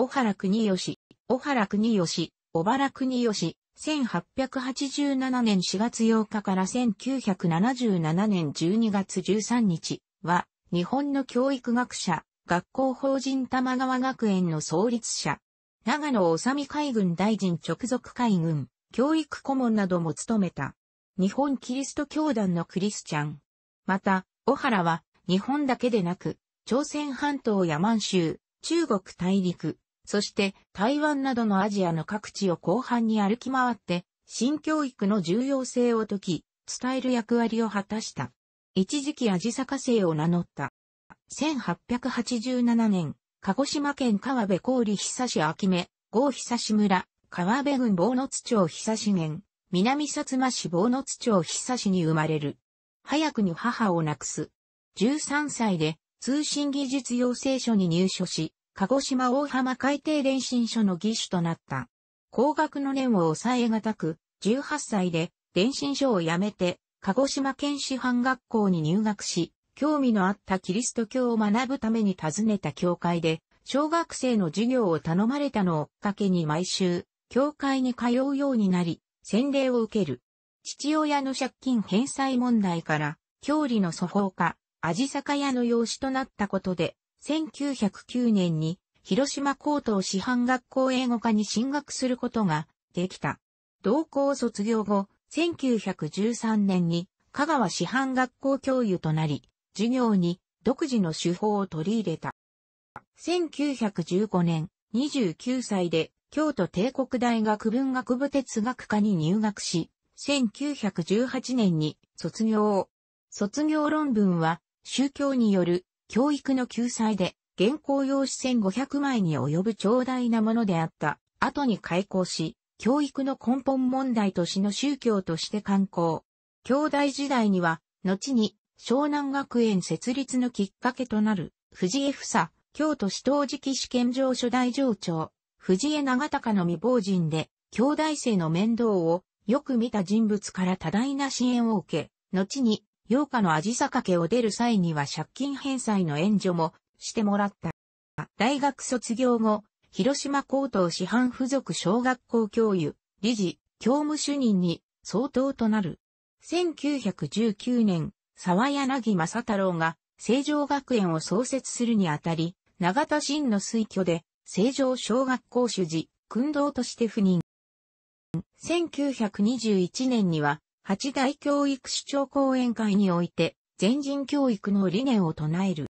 小原国吉、小原国吉、小原国吉、1887年4月8日から1977年12月13日は、日本の教育学者、学校法人玉川学園の創立者、長野治海軍大臣直属海軍、教育顧問なども務めた、日本キリスト教団のクリスチャン。また、小原は、日本だけでなく、朝鮮半島や満州、中国大陸、そして台湾などのアジアの各地を広範に歩き回って、新教育の重要性を解き、伝える役割を果たした。一時期アジサカ生を名乗った。1887年、鹿児島県川辺郡久志秋目、郷久志村、川辺郡坊野津町久志年、南薩摩市坊野津町久志に生まれる。早くに母を亡くす。13歳で通信技術養成所に入所し、鹿児島大浜海底練習所の技師となった。高額の念を抑えがたく、18歳で練習所を辞めて、鹿児島県師範学校に入学し、興味のあったキリスト教を学ぶために訪ねた教会で、小学生の授業を頼まれたのをきっかけに毎週、教会に通うようになり、洗礼を受ける。父親の借金返済問題から、教理の祖法家、味酒屋の養子となったことで、1909年に広島高等師範学校英語科に進学することができた。同校卒業後、1913年に香川師範学校教諭となり、授業に独自の手法を取り入れた。1915年、29歳で京都帝国大学文学部哲学科に入学し、1918年に卒業を。卒業論文は宗教による教育の救済で、現行用紙1500枚に及ぶ長大なものであった。後に開校し、教育の根本問題としの宗教として刊行。兄弟時代には、後に湘南学園設立のきっかけとなる、藤江房、京都市当時期試験場初代上長、藤江長高の未亡人で、兄弟生の面倒をよく見た人物から多大な支援を受け、後に洋歌の味坂家を出る際には借金返済の援助もしてもらった。大学卒業後、広島高等師範附属小学校教諭、理事、教務主任に相当となる。1919年、沢柳正太郎が成城学園を創設するにあたり、永田真の推挙で、成城小学校主事、訓導として赴任。1921年には、八大教育主張講演会において、全人教育の理念を唱える。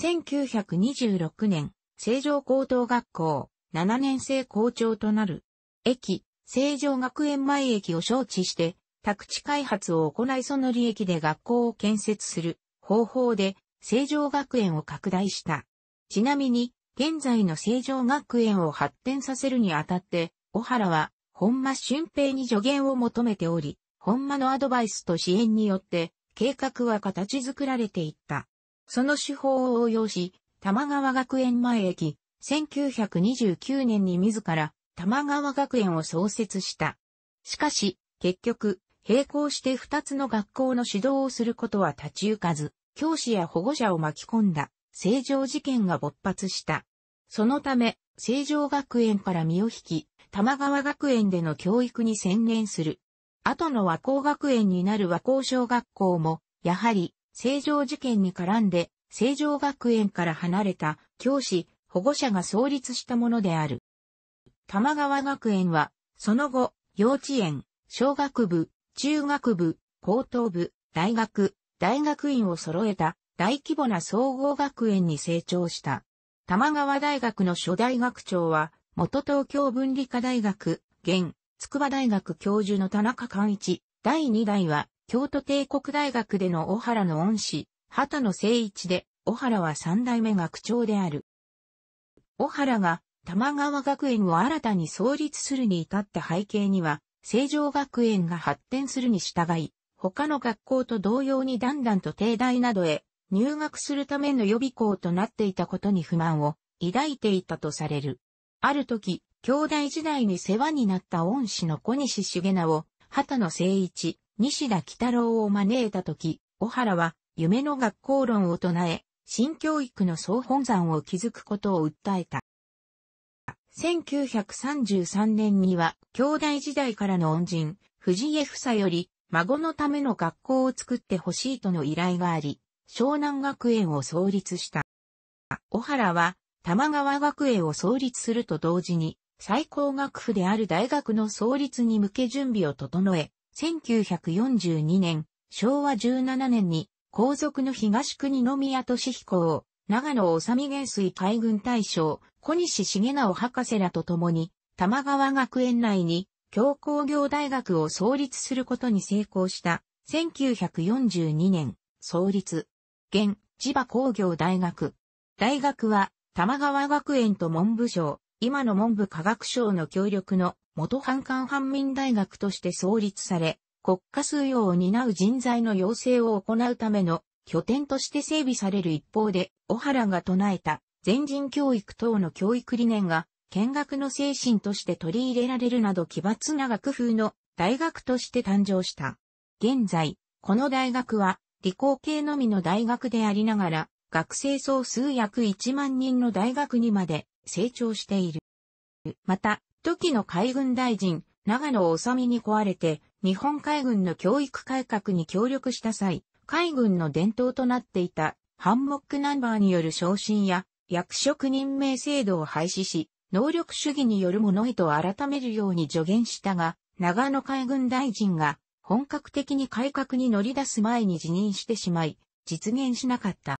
1926年、成城高等学校、7年生校長となる。駅、成城学園前駅を招致して、宅地開発を行いその利益で学校を建設する方法で、成城学園を拡大した。ちなみに、現在の成城学園を発展させるにあたって、小原は、本間俊平に助言を求めており、本間のアドバイスと支援によって、計画は形作られていった。その手法を応用し、玉川学園前駅、1929年に自ら玉川学園を創設した。しかし、結局、並行して2つの学校の指導をすることは立ち行かず、教師や保護者を巻き込んだ、正常事件が勃発した。そのため、正常学園から身を引き、玉川学園での教育に専念する。後の和光学園になる和光小学校も、やはり、正常事件に絡んで、正常学園から離れた教師、保護者が創立したものである。玉川学園は、その後、幼稚園、小学部、中学部、高等部、大学、大学院を揃えた大規模な総合学園に成長した。玉川大学の初代学長は、元東京文理科大学、現、筑波大学教授の田中寛一、第2代は、京都帝国大学での小原の恩師、畑野聖一で、小原は三代目学長である。小原が、玉川学園を新たに創立するに至った背景には、成城学園が発展するに従い、他の学校と同様にだんだんと帝大などへ入学するための予備校となっていたことに不満を抱いていたとされる。ある時、兄弟時代に世話になった恩師の小西重直、畑野誠一、西田北郎を招いたとき、小原は夢の学校論を唱え、新教育の総本山を築くことを訴えた。1933年には、兄弟時代からの恩人、藤江夫妻より、孫のための学校を作ってほしいとの依頼があり、湘南学園を創立した。小原は、玉川学園を創立すると同時に、最高学府である大学の創立に向け準備を整え、1942年、昭和17年に、皇族の東国宮俊彦を、長野治美元帥海軍大将、小西重直博士らと共に、玉川学園内に、教工業大学を創立することに成功した、1942年、創立。現、千葉工業大学。大学は、玉川学園と文部省、今の文部科学省の協力の元反韓反民大学として創立され、国家数用を担う人材の養成を行うための拠点として整備される一方で、小原が唱えた全人教育等の教育理念が見学の精神として取り入れられるなど奇抜な学風の大学として誕生した。現在、この大学は理工系のみの大学でありながら、学生総数約1万人の大学にまで成長している。また、時の海軍大臣、長野治美に壊れて、日本海軍の教育改革に協力した際、海軍の伝統となっていた、ハンモックナンバーによる昇進や、役職任命制度を廃止し、能力主義によるものへと改めるように助言したが、長野海軍大臣が本格的に改革に乗り出す前に辞任してしまい、実現しなかった。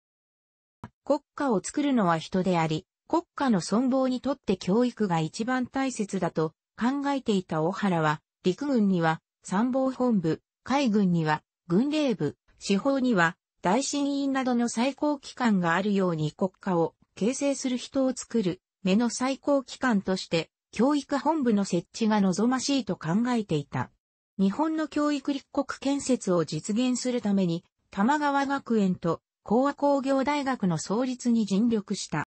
国家を作るのは人であり、国家の存亡にとって教育が一番大切だと考えていた大原は、陸軍には参謀本部、海軍には軍令部、司法には大審院などの最高機関があるように国家を形成する人を作る目の最高機関として教育本部の設置が望ましいと考えていた。日本の教育立国建設を実現するために、玉川学園と高和工業大学の創立に尽力した。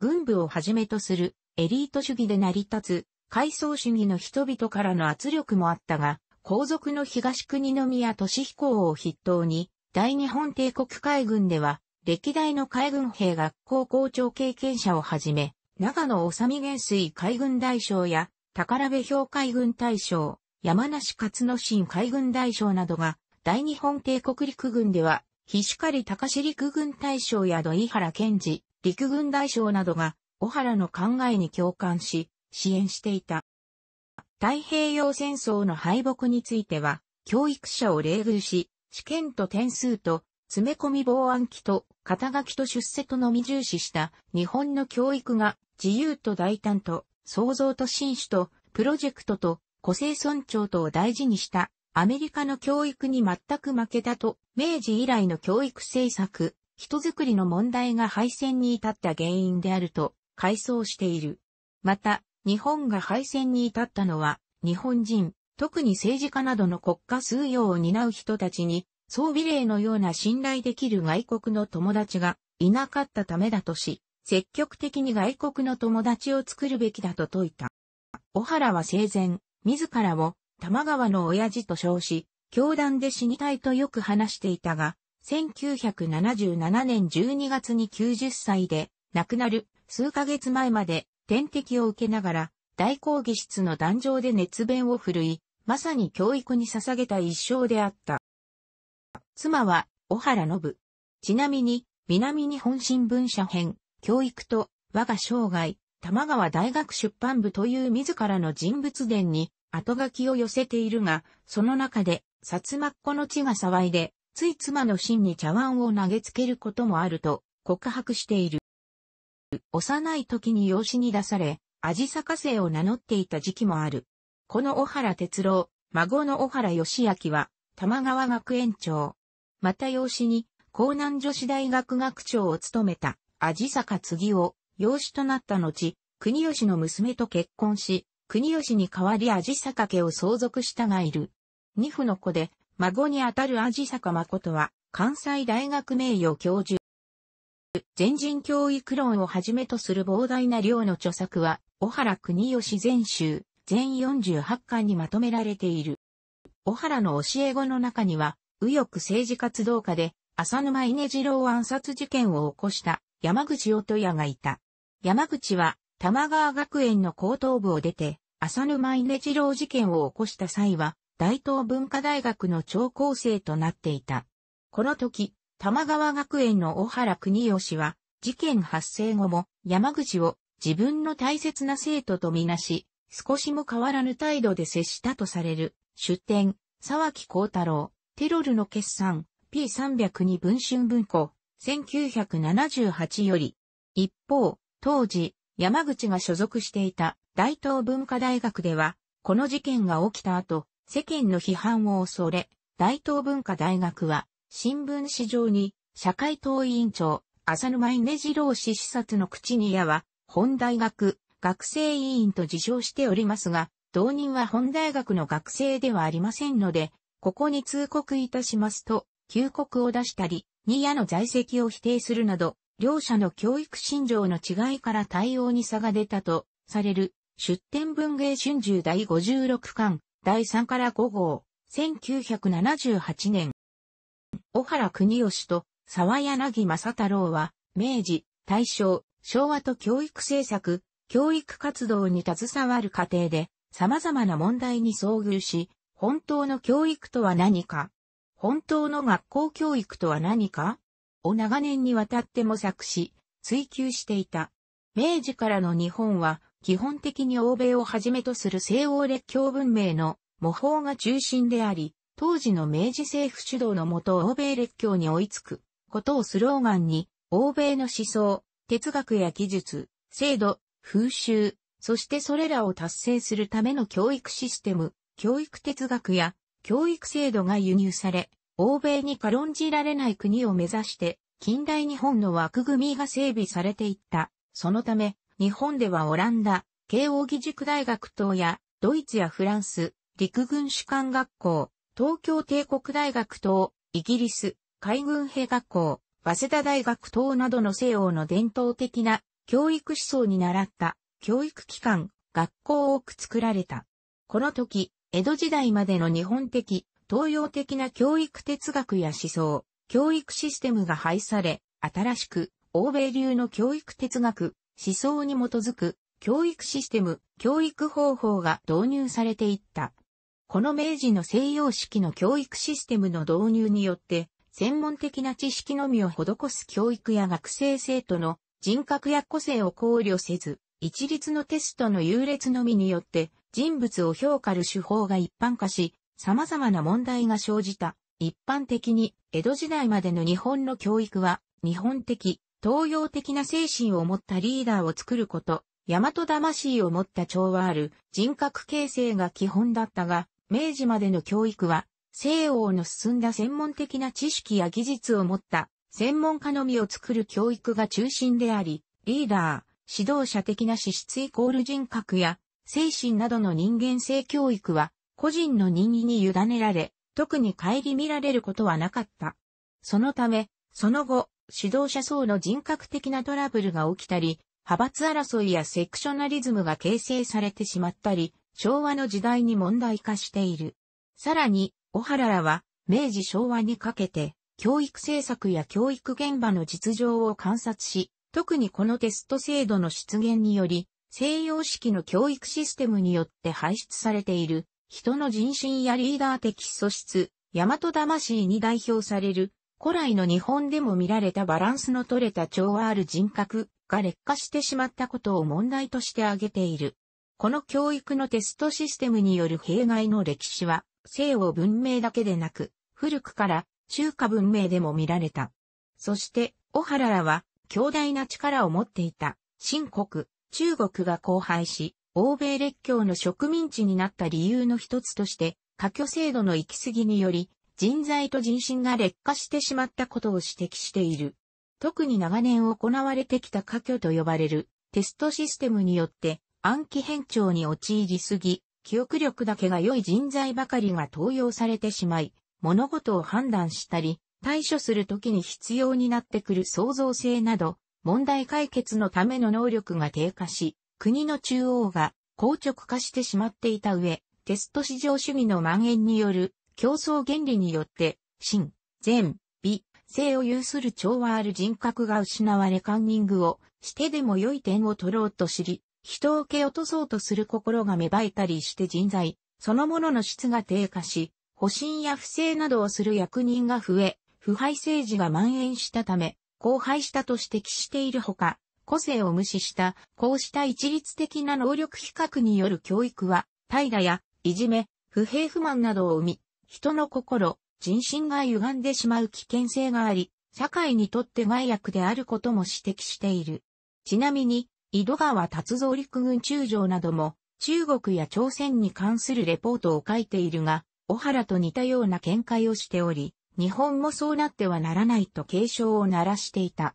軍部をはじめとするエリート主義で成り立つ階層主義の人々からの圧力もあったが、皇族の東国宮俊彦を筆頭に、大日本帝国海軍では、歴代の海軍兵学校校長経験者をはじめ、長野治元帥海軍大将や、宝部氷海軍大将、山梨勝之進海軍大将などが、大日本帝国陸軍では、菱狩隆陸軍大将や土井原健治、陸軍大将などが、小原の考えに共感し、支援していた。太平洋戦争の敗北については、教育者を冷遇し、試験と点数と、詰め込み防暗記と、肩書きと出世とのみ重視した日本の教育が、自由と大胆と、創造と新種と、プロジェクトと、個性尊重とを大事にした、アメリカの教育に全く負けたと、明治以来の教育政策、人づくりの問題が敗戦に至った原因であると回想している。また、日本が敗戦に至ったのは、日本人、特に政治家などの国家数要を担う人たちに、装備例のような信頼できる外国の友達がいなかったためだとし、積極的に外国の友達を作るべきだと説いた。小原は生前、自らを玉川の親父と称し、教団で死にたいとよく話していたが、1977年12月に90歳で亡くなる数ヶ月前まで点滴を受けながら大講義室の壇上で熱弁を振るい、まさに教育に捧げた一生であった。妻は小原信。ちなみに南日本新聞社編教育と我が生涯玉川大学出版部という自らの人物伝に後書きを寄せているが、その中で、薩摩っ子の地が騒いで、つい妻の真に茶碗を投げつけることもあると告白している。幼い時に養子に出され、味坂生を名乗っていた時期もある。この小原哲郎、孫の小原義明は、玉川学園長。また養子に、江南女子大学学長を務めた、味坂次を、養子となった後、国吉の娘と結婚し、国吉に代わり味坂家を相続したがいる。二夫の子で、孫にあたる味坂誠は、関西大学名誉教授。全人教育論をはじめとする膨大な量の著作は、小原国義全集、全48巻にまとめられている。小原の教え子の中には、右翼政治活動家で、浅沼稲次郎暗殺事件を起こした山口音也がいた。山口は、玉川学園の高等部を出て、浅沼稲次郎事件を起こした際は、大東文化大学の超高生となっていた。この時、玉川学園の小原国義は、事件発生後も山口を自分の大切な生徒とみなし、少しも変わらぬ態度で接したとされる、出典、沢木幸太郎、テロルの決算、P302 文春文庫、1978より、一方、当時、山口が所属していた大東文化大学では、この事件が起きた後、世間の批判を恐れ、大東文化大学は、新聞史上に、社会党委員長、浅沼稲次郎氏視察の口に矢は、本大学、学生委員と自称しておりますが、同人は本大学の学生ではありませんので、ここに通告いたしますと、休国を出したり、ニヤの在籍を否定するなど、両者の教育心情の違いから対応に差が出たと、される、出典文芸春秋第56巻、第3から5号、1978年。小原国義と沢柳正太郎は、明治、大正、昭和と教育政策、教育活動に携わる過程で、様々な問題に遭遇し、本当の教育とは何か、本当の学校教育とは何か、を長年にわたって模索し、追求していた。明治からの日本は、基本的に欧米をはじめとする西欧列強文明の模倣が中心であり、当時の明治政府主導のもと欧米列強に追いつくことをスローガンに、欧米の思想、哲学や技術、制度、風習、そしてそれらを達成するための教育システム、教育哲学や教育制度が輸入され、欧米に軽んじられない国を目指して、近代日本の枠組みが整備されていった。そのため、日本ではオランダ、慶応義塾大学等や、ドイツやフランス、陸軍士官学校、東京帝国大学等、イギリス、海軍兵学校、早稲田大学等などの西欧の伝統的な教育思想に習った教育機関、学校を多く作られた。この時、江戸時代までの日本的、東洋的な教育哲学や思想、教育システムが廃され、新しく、欧米流の教育哲学、思想に基づく教育システム、教育方法が導入されていった。この明治の西洋式の教育システムの導入によって、専門的な知識のみを施す教育や学生生徒の人格や個性を考慮せず、一律のテストの優劣のみによって人物を評価る手法が一般化し、様々な問題が生じた。一般的に、江戸時代までの日本の教育は、日本的、東洋的な精神を持ったリーダーを作ること、大和魂を持った調和ある人格形成が基本だったが、明治までの教育は、西欧の進んだ専門的な知識や技術を持った専門家のみを作る教育が中心であり、リーダー、指導者的な資質イコール人格や精神などの人間性教育は個人の任意に委ねられ、特に顧みられることはなかった。そのため、その後、指導者層の人格的なトラブルが起きたり、派閥争いやセクショナリズムが形成されてしまったり、昭和の時代に問題化している。さらに、小原らは、明治昭和にかけて、教育政策や教育現場の実情を観察し、特にこのテスト制度の出現により、西洋式の教育システムによって排出されている、人の人心やリーダー的素質、大和魂に代表される、古来の日本でも見られたバランスの取れた調和ある人格が劣化してしまったことを問題として挙げている。この教育のテストシステムによる弊害の歴史は、西欧文明だけでなく、古くから中華文明でも見られた。そして、小原らは、強大な力を持っていた、新国、中国が荒廃し、欧米列強の植民地になった理由の一つとして、過去制度の行き過ぎにより、人材と人心が劣化してしまったことを指摘している。特に長年行われてきた科挙と呼ばれるテストシステムによって暗記変調に陥りすぎ、記憶力だけが良い人材ばかりが登用されてしまい、物事を判断したり、対処するときに必要になってくる創造性など、問題解決のための能力が低下し、国の中央が硬直化してしまっていた上、テスト市場主義の蔓延による競争原理によって、真、善、美、性を有する調和ある人格が失われカンニングをしてでも良い点を取ろうと知り、人を蹴落とそうとする心が芽生えたりして人材、そのものの質が低下し、保身や不正などをする役人が増え、腐敗政治が蔓延したため、荒廃したと指摘しているほか、個性を無視した、こうした一律的な能力比較による教育は、怠惰や、いじめ、不平不満などを生み、人の心、人心が歪んでしまう危険性があり、社会にとって害悪であることも指摘している。ちなみに、井戸川達造陸軍中将なども、中国や朝鮮に関するレポートを書いているが、小原と似たような見解をしており、日本もそうなってはならないと警鐘を鳴らしていた。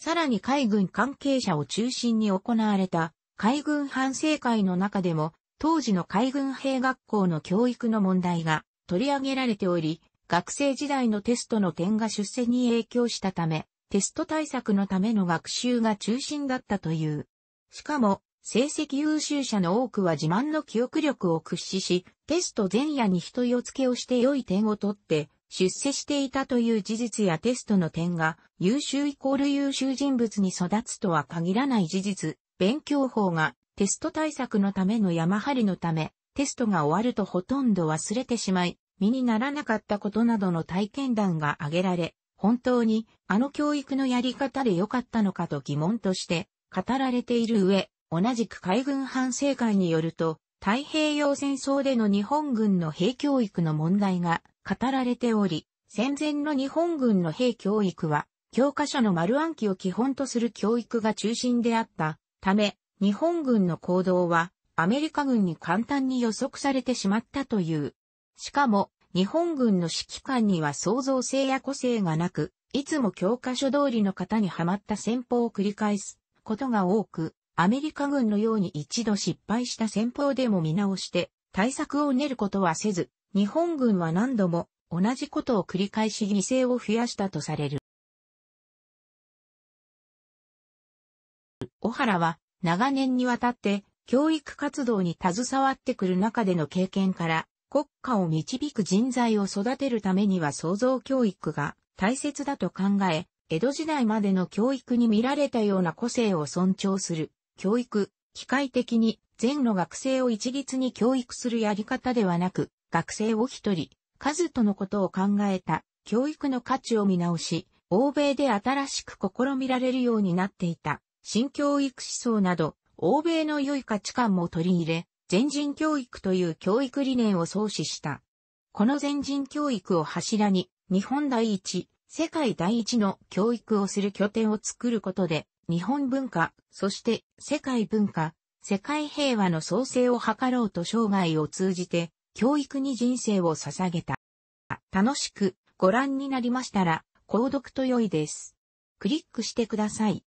さらに海軍関係者を中心に行われた海軍反省会の中でも、当時の海軍兵学校の教育の問題が取り上げられており、学生時代のテストの点が出世に影響したため、テスト対策のための学習が中心だったという。しかも、成績優秀者の多くは自慢の記憶力を屈指し、テスト前夜に人よ付けをして良い点を取って、出世していたという事実やテストの点が優秀イコール優秀人物に育つとは限らない事実、勉強法がテスト対策のための山張りのため、テストが終わるとほとんど忘れてしまい、身にならなかったことなどの体験談が挙げられ、本当にあの教育のやり方で良かったのかと疑問として語られている上、同じく海軍反省会によると、太平洋戦争での日本軍の兵教育の問題が語られており、戦前の日本軍の兵教育は、教科書の丸暗記を基本とする教育が中心であったため、日本軍の行動はアメリカ軍に簡単に予測されてしまったという。しかも、日本軍の指揮官には創造性や個性がなく、いつも教科書通りの型にはまった戦法を繰り返すことが多く、アメリカ軍のように一度失敗した戦法でも見直して対策を練ることはせず、日本軍は何度も同じことを繰り返し犠牲を増やしたとされる。小原は長年にわたって教育活動に携わってくる中での経験から、国家を導く人材を育てるためには創造教育が大切だと考え、江戸時代までの教育に見られたような個性を尊重する、教育、機械的に全の学生を一律に教育するやり方ではなく、学生を一人、数とのことを考えた、教育の価値を見直し、欧米で新しく試みられるようになっていた、新教育思想など、欧米の良い価値観も取り入れ、全人教育という教育理念を創始した。この全人教育を柱に、日本第一、世界第一の教育をする拠点を作ることで、日本文化、そして世界文化、世界平和の創生を図ろうと生涯を通じて、教育に人生を捧げた。楽しくご覧になりましたら、購読と良いです。クリックしてください。